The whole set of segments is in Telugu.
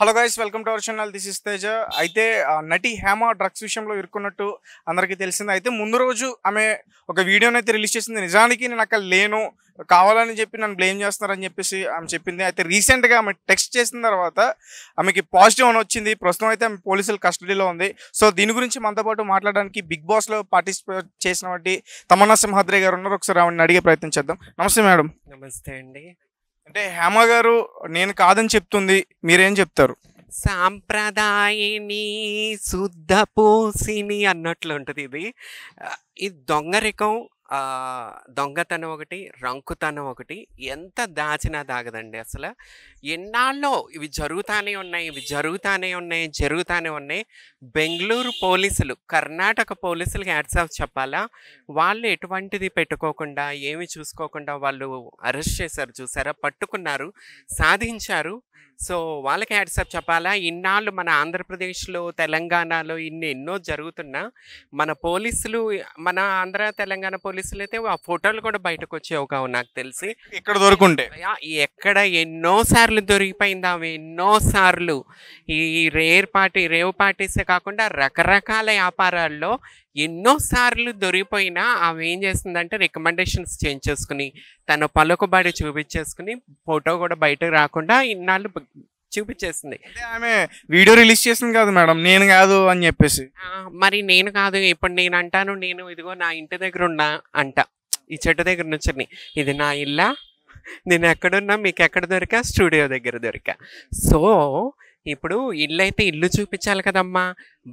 hello guys welcome to our channel this is Teja అయితే నటి హేమ డ్రగ్స్ విషయంలో ఇరుక్కున్నట్టు అందరికీ తెలిసింది అయితే ముందు రోజు ఆమె ఒక వీడియోని అయితే రిలీజ్ చేసింది నిజానికి నేను అక్కడ లేను కావాలని చెప్పి నన్ను బ్లేమ్ చేస్తున్నారని చెప్పేసి ఆమె చెప్పింది అయితే రీసెంట్గా ఆమె టెక్స్ట్ చేసిన తర్వాత ఆమెకి పాజిటివ్ అని వచ్చింది ప్రస్తుతం అయితే ఆమె పోలీసుల కస్టడీలో ఉంది సో దీని గురించి మనతో పాటు మాట్లాడడానికి బిగ్ బాస్లో పార్టిసిపేట్ చేసినటువంటి తమన్నా సింహాద్రి గారు ఉన్నారు ఒకసారి ఆమెను అడిగే ప్రయత్నం చేద్దాం నమస్తే మేడం నమస్తే అండి అంటే హేమ గారు నేను కాదని చెప్తుంది మీరేం చెప్తారు సాంప్రదాయని శుద్ధ పోసిని అన్నట్లు ఉంటుంది ఇది దొంగరికం దొంగతనం ఒకటి రంకుతనం ఒకటి ఎంత దాచినా దాగదండి అసలు ఎన్నాళ్ళో ఇవి జరుగుతానే ఉన్నాయి ఇవి జరుగుతానే ఉన్నాయి జరుగుతానే ఉన్నాయి బెంగళూరు పోలీసులు కర్ణాటక పోలీసులకి ఆఫ్ చెప్పాలా వాళ్ళు ఎటువంటిది పెట్టుకోకుండా ఏమి చూసుకోకుండా వాళ్ళు అరెస్ట్ చేశారు చూసారా పట్టుకున్నారు సాధించారు సో వాళ్ళకి హ్యాట్సప్ చెప్పాలా ఇన్నాళ్ళు మన ఆంధ్రప్రదేశ్లో తెలంగాణలో ఇన్ని ఎన్నో జరుగుతున్నా మన పోలీసులు మన ఆంధ్ర తెలంగాణ పోలీసులు పోలీసులు అయితే ఆ ఫోటోలు కూడా బయటకు వచ్చేవి కావు నాకు తెలిసి ఇక్కడ దొరుకుంటే ఎక్కడ ఎన్నో సార్లు దొరికిపోయింది అవి ఎన్నో సార్లు ఈ రేర్ పార్టీ రేవ్ పార్టీసే కాకుండా రకరకాల వ్యాపారాల్లో ఎన్నో సార్లు దొరికిపోయినా అవి ఏం చేస్తుందంటే రికమెండేషన్స్ చేంజ్ చేసుకుని తన పలుకుబడి చూపించేసుకుని ఫోటో కూడా బయటకు రాకుండా ఇన్నాళ్ళు చూపించేసింది ఆమె వీడియో రిలీజ్ చేసింది కాదు మేడం నేను కాదు అని చెప్పేసి మరి నేను కాదు ఇప్పుడు నేను అంటాను నేను ఇదిగో నా ఇంటి దగ్గర ఉన్నా అంట ఈ చెట్టు దగ్గర నుంచి ఇది నా ఇల్లా నేను ఎక్కడున్నా మీకు ఎక్కడ దొరికా స్టూడియో దగ్గర దొరికా సో ఇప్పుడు ఇల్లు అయితే ఇల్లు చూపించాలి కదమ్మా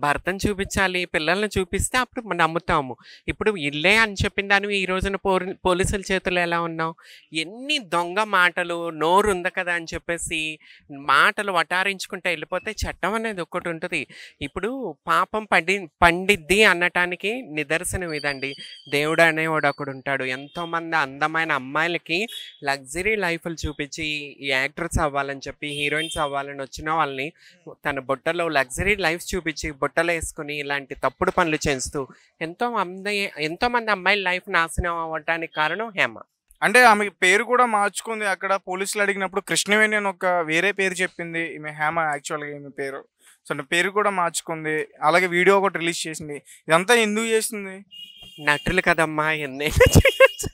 భర్తను చూపించాలి పిల్లల్ని చూపిస్తే అప్పుడు నమ్ముతాము ఇప్పుడు ఇల్లే అని చెప్పిన దాని ఈ రోజున పోలీసుల చేతులు ఎలా ఉన్నావు ఎన్ని దొంగ మాటలు నోరు ఉంది కదా అని చెప్పేసి మాటలు వటారించుకుంటే వెళ్ళిపోతే చట్టం అనేది ఒక్కటి ఉంటుంది ఇప్పుడు పాపం పండి పండిద్ది అనటానికి నిదర్శనం ఇదండి దేవుడు అనేవాడు ఒకడు ఉంటాడు ఎంతోమంది అందమైన అమ్మాయిలకి లగ్జరీ లైఫ్లు చూపించి యాక్టర్స్ అవ్వాలని చెప్పి హీరోయిన్స్ అవ్వాలని వచ్చిన వాళ్ళని తన బుట్టలో లగ్జరీ లైఫ్ చూపించి వేసుకుని ఇలాంటి తప్పుడు పనులు చేస్తూ ఎంతో మంది ఎంతో మంది అమ్మాయిల లైఫ్ నాశనం అవ్వడానికి కారణం హేమ అంటే ఆమె పేరు కూడా మార్చుకుంది అక్కడ పోలీసులు అడిగినప్పుడు కృష్ణవేణి అని ఒక వేరే పేరు చెప్పింది ఈమె హేమ యాక్చువల్గా ఈమె పేరు సో పేరు కూడా మార్చుకుంది అలాగే వీడియో ఒకటి రిలీజ్ చేసింది ఇదంతా ఎందుకు చేసింది నటులు కదమ్మా ఎన్నైనా చేయొచ్చు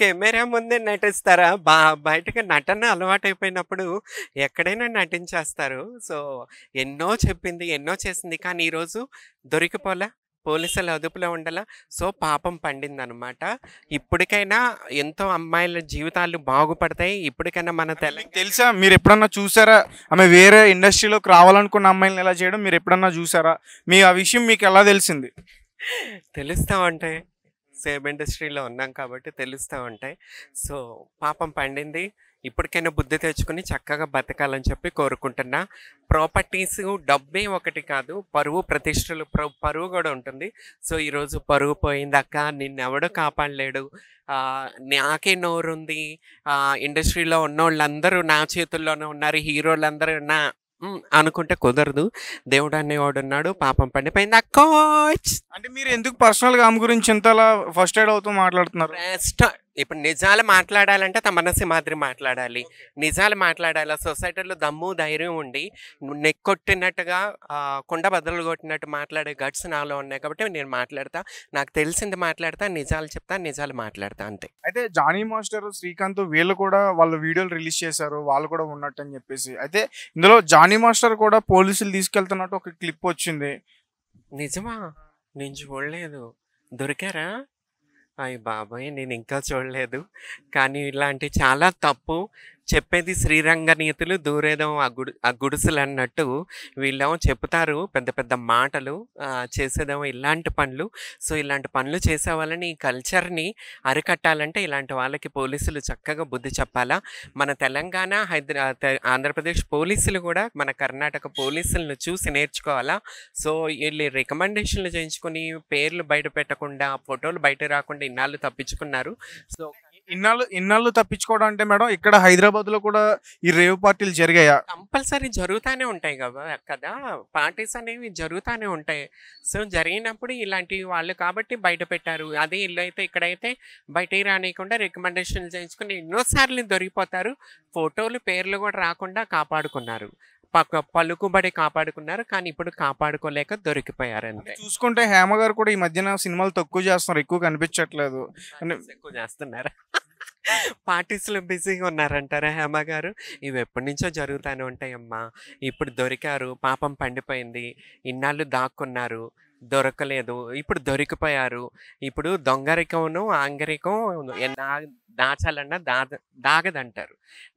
కెమెరా ముందే నటిస్తారా బా బయటకు నటన అలవాటైపోయినప్పుడు ఎక్కడైనా నటించేస్తారు సో ఎన్నో చెప్పింది ఎన్నో చేసింది కానీ ఈరోజు దొరికిపోలే పోలీసుల అదుపులో ఉండాల సో పాపం పండింది అనమాట ఇప్పటికైనా ఎంతో అమ్మాయిల జీవితాలు బాగుపడతాయి ఇప్పటికైనా మన తెలంగాణ తెలుసా మీరు ఎప్పుడన్నా చూసారా ఆమె వేరే ఇండస్ట్రీలోకి రావాలనుకున్న అమ్మాయిలను ఎలా చేయడం మీరు ఎప్పుడన్నా చూసారా మీ ఆ విషయం మీకు ఎలా తెలిసింది తెలుస్తా ఉంటాయి సేమ్ ఇండస్ట్రీలో ఉన్నాం కాబట్టి తెలుస్తూ ఉంటాయి సో పాపం పండింది ఇప్పటికైనా బుద్ధి తెచ్చుకుని చక్కగా బతకాలని చెప్పి కోరుకుంటున్నా ప్రాపర్టీస్ డబ్బే ఒకటి కాదు పరువు ప్రతిష్టలు పరువు కూడా ఉంటుంది సో ఈరోజు పరువు అక్క నిన్నెవడో కాపాడలేడు నాకే నోరుంది ఇండస్ట్రీలో ఉన్న వాళ్ళందరూ నా చేతుల్లోనే ఉన్నారు హీరోలందరూ నా అనుకుంటే కుదరదు దేవుడు అనేవాడు ఉన్నాడు పాపం పండిపోయింది అక్కో అంటే మీరు ఎందుకు పర్సనల్గా ఆమె గురించి ఇంతలా ఫస్ట్ ఎయిడ్ అవుతూ మాట్లాడుతున్నారు ఇప్పుడు నిజాలు మాట్లాడాలంటే మనసు మాదిరి మాట్లాడాలి నిజాలు మాట్లాడాలి సొసైటీలో దమ్ము ధైర్యం ఉండి నెక్కొట్టినట్టుగా కుండ బద్దలు కొట్టినట్టు మాట్లాడే గట్స్ నాలో ఉన్నాయి కాబట్టి నేను మాట్లాడతా నాకు తెలిసింది మాట్లాడతా నిజాలు చెప్తా నిజాలు మాట్లాడతా అంతే అయితే జానీ మాస్టర్ శ్రీకాంత్ వీళ్ళు కూడా వాళ్ళ వీడియోలు రిలీజ్ చేశారు వాళ్ళు కూడా ఉన్నట్టు అని చెప్పేసి అయితే ఇందులో జానీ మాస్టర్ కూడా పోలీసులు తీసుకెళ్తున్నట్టు ఒక క్లిప్ వచ్చింది నిజమా నేను చూడలేదు దొరికారా అయ్యి బాబాయ్ నేను ఇంకా చూడలేదు కానీ ఇలాంటి చాలా తప్పు చెప్పేది శ్రీరంగనీతులు దూరేదం ఆ అగుడుసులు అన్నట్టు వీళ్ళేమో చెప్తారు పెద్ద పెద్ద మాటలు చేసేదేమో ఇలాంటి పనులు సో ఇలాంటి పనులు చేసే వాళ్ళని ఈ కల్చర్ని అరికట్టాలంటే ఇలాంటి వాళ్ళకి పోలీసులు చక్కగా బుద్ధి చెప్పాలా మన తెలంగాణ హైదరా ఆంధ్రప్రదేశ్ పోలీసులు కూడా మన కర్ణాటక పోలీసులను చూసి నేర్చుకోవాలా సో వీళ్ళు రికమెండేషన్లు చేయించుకొని పేర్లు బయట పెట్టకుండా ఫోటోలు బయట రాకుండా ఇన్నాళ్ళు తప్పించుకున్నారు సో ఇన్నాళ్ళు ఇన్నాళ్ళు తప్పించుకోవడం అంటే మేడం ఇక్కడ హైదరాబాద్ లో కూడా ఈ రేవ్ పార్టీలు జరిగాయా కంపల్సరీ జరుగుతానే ఉంటాయి కదా కదా పార్టీస్ అనేవి జరుగుతానే ఉంటాయి సో జరిగినప్పుడు ఇలాంటి వాళ్ళు కాబట్టి బయట పెట్టారు అదే ఇల్లు అయితే ఇక్కడైతే బయటకి రానియకుండా రికమెండేషన్లు చేయించుకుని ఎన్నోసార్లు దొరికిపోతారు ఫోటోలు పేర్లు కూడా రాకుండా కాపాడుకున్నారు పక్క పలుకుబడి కాపాడుకున్నారు కానీ ఇప్పుడు కాపాడుకోలేక దొరికిపోయారు దొరికిపోయారండి చూసుకుంటే హేమ గారు కూడా ఈ మధ్యన సినిమాలు తక్కువ చేస్తున్నారు ఎక్కువ కనిపించట్లేదు ఎక్కువ చేస్తున్నారు పార్టీస్లో బిజీగా ఉన్నారంటారా హేమ గారు ఇవి ఎప్పటి నుంచో జరుగుతూనే ఉంటాయమ్మా ఇప్పుడు దొరికారు పాపం పండిపోయింది ఇన్నాళ్ళు దాక్కున్నారు దొరకలేదు ఇప్పుడు దొరికిపోయారు ఇప్పుడు దొంగరికమును ఆంగరికం దాచాలన్నా దా దాగదంటారు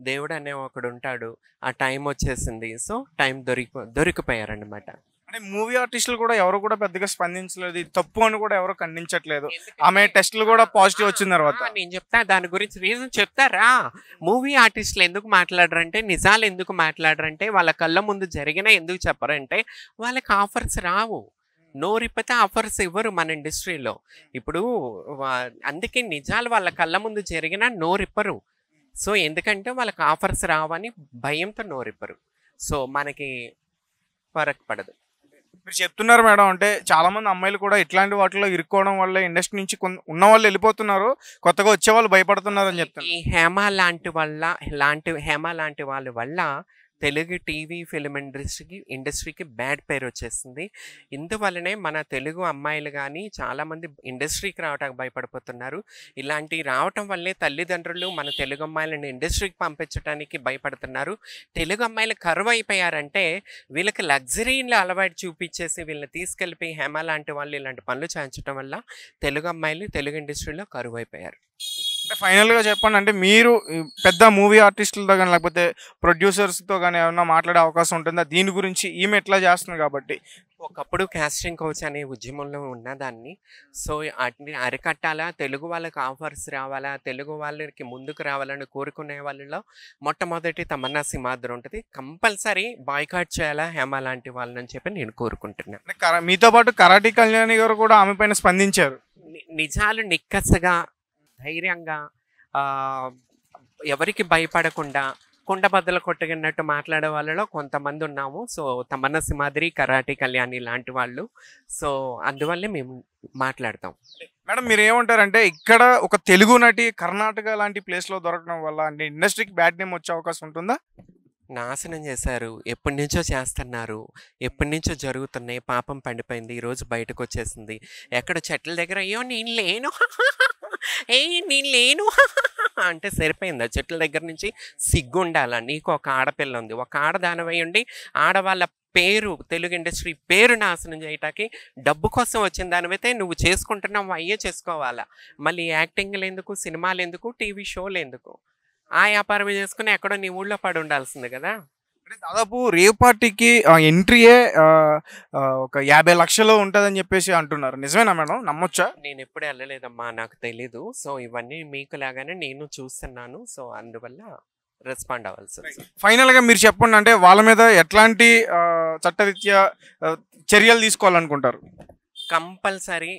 దేవుడు అనే ఒకడు ఉంటాడు ఆ టైం వచ్చేసింది సో టైం దొరికి దొరికిపోయారనమాట అంటే మూవీ ఆర్టిస్టులు కూడా ఎవరు కూడా పెద్దగా స్పందించలేదు ఇది తప్పు అని కూడా ఎవరు ఖండించట్లేదు ఆమె టెస్ట్లు కూడా పాజిటివ్ వచ్చిన తర్వాత నేను చెప్తా దాని గురించి రీజన్ చెప్తారా మూవీ ఆర్టిస్టులు ఎందుకు మాట్లాడరంటే నిజాలు ఎందుకు మాట్లాడరంటే వాళ్ళ కళ్ళ ముందు జరిగిన ఎందుకు చెప్పరంటే వాళ్ళకి ఆఫర్స్ రావు నోరిపతే ఆఫర్స్ ఇవ్వరు మన ఇండస్ట్రీలో ఇప్పుడు అందుకే నిజాలు వాళ్ళ కళ్ళ ముందు జరిగినా నోరిప్పరు సో ఎందుకంటే వాళ్ళకి ఆఫర్స్ రావని భయంతో నోరిప్పరు సో మనకి ఫరక్ పడదు మీరు చెప్తున్నారు మేడం అంటే చాలామంది అమ్మాయిలు కూడా ఇట్లాంటి వాటిలో ఇరుక్కోవడం వల్ల ఇండస్ట్రీ నుంచి ఉన్న వాళ్ళు వెళ్ళిపోతున్నారు కొత్తగా వచ్చే వాళ్ళు భయపడుతున్నారు అని చెప్తారు ఈ హేమ లాంటి వల్ల లాంటి హేమ లాంటి వాళ్ళ వల్ల తెలుగు టీవీ ఫిలిం ఇండస్ట్రీకి ఇండస్ట్రీకి బ్యాడ్ పేరు వచ్చేసింది ఇందువలనే మన తెలుగు అమ్మాయిలు కానీ చాలామంది ఇండస్ట్రీకి రావడానికి భయపడిపోతున్నారు ఇలాంటి రావటం వల్లే తల్లిదండ్రులు మన తెలుగు అమ్మాయిలను ఇండస్ట్రీకి పంపించడానికి భయపడుతున్నారు తెలుగు అమ్మాయిలు కరువు అయిపోయారంటే వీళ్ళకి లగ్జరీలో అలవాటు చూపించేసి వీళ్ళని తీసుకెళ్ళిపోయి హేమ లాంటి వాళ్ళు ఇలాంటి పనులు చేయించడం వల్ల తెలుగు అమ్మాయిలు తెలుగు ఇండస్ట్రీలో కరువు అయిపోయారు అంటే ఫైనల్గా చెప్పండి అంటే మీరు పెద్ద మూవీ ఆర్టిస్టులతో కానీ లేకపోతే ప్రొడ్యూసర్స్తో కానీ ఏమన్నా మాట్లాడే అవకాశం ఉంటుందా దీని గురించి ఈమె ఎట్లా చేస్తుంది కాబట్టి ఒకప్పుడు క్యాస్టింగ్ కోచ్ అనే ఉద్యమంలో ఉన్నదాన్ని సో అన్ని అరికట్టాలా తెలుగు వాళ్ళకి ఆఫర్స్ రావాలా తెలుగు వాళ్ళకి ముందుకు రావాలని కోరుకునే వాళ్ళలో మొట్టమొదటి తమన్నా సింహాద్రి ఉంటుంది కంపల్సరీ బాయ్కాట్ చేయాలా హేమ లాంటి వాళ్ళని చెప్పి నేను కోరుకుంటున్నాను మీతో పాటు కరాటి కళ్యాణి గారు కూడా ఆమె పైన స్పందించారు నిజాలు నిక్కసగా ధైర్యంగా ఎవరికి భయపడకుండా కుండ బద్దలు కొట్టుకున్నట్టు మాట్లాడే వాళ్ళలో కొంతమంది ఉన్నాము సో తమన్నసి మాదిరి కరాటే కళ్యాణి లాంటి వాళ్ళు సో అందువల్లే మేము మాట్లాడతాం మేడం మీరు ఏమంటారంటే ఇక్కడ ఒక తెలుగు నటి కర్ణాటక లాంటి ప్లేస్లో దొరకడం వల్ల అంటే ఇండస్ట్రీకి బ్యాడ్ నేమ్ వచ్చే అవకాశం ఉంటుందా నాశనం చేశారు ఎప్పటి నుంచో చేస్తున్నారు ఎప్పటి నుంచో జరుగుతున్నాయి పాపం పండిపోయింది ఈరోజు బయటకు వచ్చేసింది ఎక్కడ చెట్ల దగ్గర అయ్యో నేను లేను ఏ నేను లేను అంటే సరిపోయింది చెట్ల దగ్గర నుంచి సిగ్గుండాల నీకు ఒక ఆడపిల్ల ఉంది ఒక ఆడదానమై ఉండి ఆడవాళ్ళ పేరు తెలుగు ఇండస్ట్రీ పేరు నాశనం చేయటానికి డబ్బు కోసం వచ్చిన దానివైతే నువ్వు చేసుకుంటున్నావు అయ్యే చేసుకోవాలా మళ్ళీ యాక్టింగ్లు ఎందుకు సినిమాలు ఎందుకు టీవీ షోలు ఎందుకు ఆ వ్యాపారం చేసుకుని ఎక్కడో నీ ఊళ్ళో పడి ఉండాల్సింది కదా దాదాపు రేవ్ పార్టీకి ఎంట్రీయే ఒక యాభై లక్షలు ఉంటుందని చెప్పేసి అంటున్నారు నిజమేనా మేడం నమ్మొచ్చా నేను ఎప్పుడే వెళ్ళలేదమ్మా నాకు తెలీదు సో ఇవన్నీ మీకు లాగానే నేను చూస్తున్నాను సో అందువల్ల రెస్పాండ్ అవ్వాలి ఫైనల్ గా మీరు చెప్పండి అంటే వాళ్ళ మీద ఎట్లాంటి చట్టరీత్యా చర్యలు తీసుకోవాలనుకుంటారు కంపల్సరీ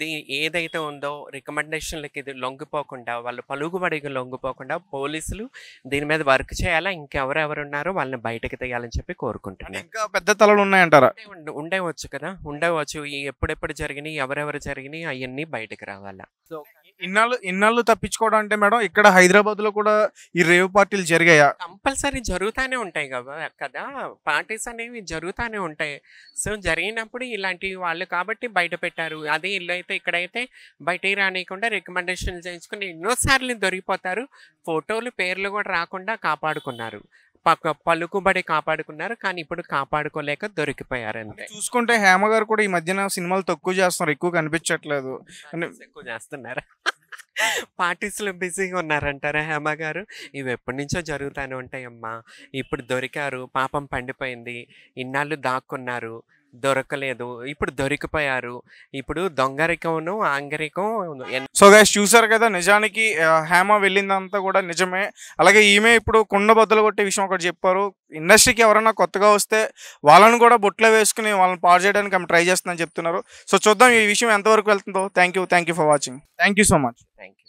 దీని ఏదైతే ఉందో రికమెండేషన్లకి ఇది లొంగిపోకుండా వాళ్ళు పలుగుబడికి లొంగిపోకుండా పోలీసులు దీని మీద వర్క్ చేయాలా ఇంకెవరెవరు ఉన్నారో వాళ్ళని బయటకు తీయాలని చెప్పి కోరుకుంటున్నాను ఇంకా పెద్ద తలలు ఉన్నాయంటారా ఉండవచ్చు కదా ఉండవచ్చు ఎప్పుడెప్పుడు జరిగినాయి ఎవరెవరు జరిగినాయి అవన్నీ బయటకు రావాలా సో ఇన్నాళ్ళు ఇన్నాళ్ళు తప్పించుకోవడం అంటే మేడం ఇక్కడ హైదరాబాద్ లో కూడా ఈ రేవ్ పార్టీలు జరిగాయా కంపల్సరీ జరుగుతానే ఉంటాయి కదా కదా పార్టీస్ అనేవి జరుగుతానే ఉంటాయి సో జరిగినప్పుడు ఇలాంటి వాళ్ళు కాబట్టి బయట పెట్టారు అదే ఇల్లు అయితే ఇక్కడైతే బయటికి రానియకుండా రికమెండేషన్లు చేయించుకుని ఎన్నోసార్లు దొరికిపోతారు ఫోటోలు పేర్లు కూడా రాకుండా కాపాడుకున్నారు పక్క పలుకుబడి కాపాడుకున్నారు కానీ ఇప్పుడు కాపాడుకోలేక దొరికిపోయారంటే చూసుకుంటే హేమ గారు కూడా ఈ మధ్యన సినిమాలు తక్కువ చేస్తున్నారు ఎక్కువ కనిపించట్లేదు ఎక్కువ చేస్తున్నారు పార్టీస్లో బిజీగా ఉన్నారంటారా హేమ గారు ఇవి ఎప్పటి నుంచో జరుగుతూనే ఉంటాయమ్మా ఇప్పుడు దొరికారు పాపం పండిపోయింది ఇన్నాళ్ళు దాక్కున్నారు దొరకలేదు ఇప్పుడు దొరికిపోయారు ఇప్పుడు దొంగరికం ఆంగరికం సో గా చూసారు కదా నిజానికి హేమ వెళ్ళిందంతా కూడా నిజమే అలాగే ఈమె ఇప్పుడు కుండ బద్దలు కొట్టే విషయం ఒకటి చెప్పారు ఇండస్ట్రీకి ఎవరైనా కొత్తగా వస్తే వాళ్ళను కూడా బొట్లో వేసుకుని వాళ్ళని పాడు చేయడానికి ఆమె ట్రై చేస్తుందని చెప్తున్నారు సో చూద్దాం ఈ విషయం ఎంతవరకు వెళ్తుందో thank you thank you for watching thank you so much thank you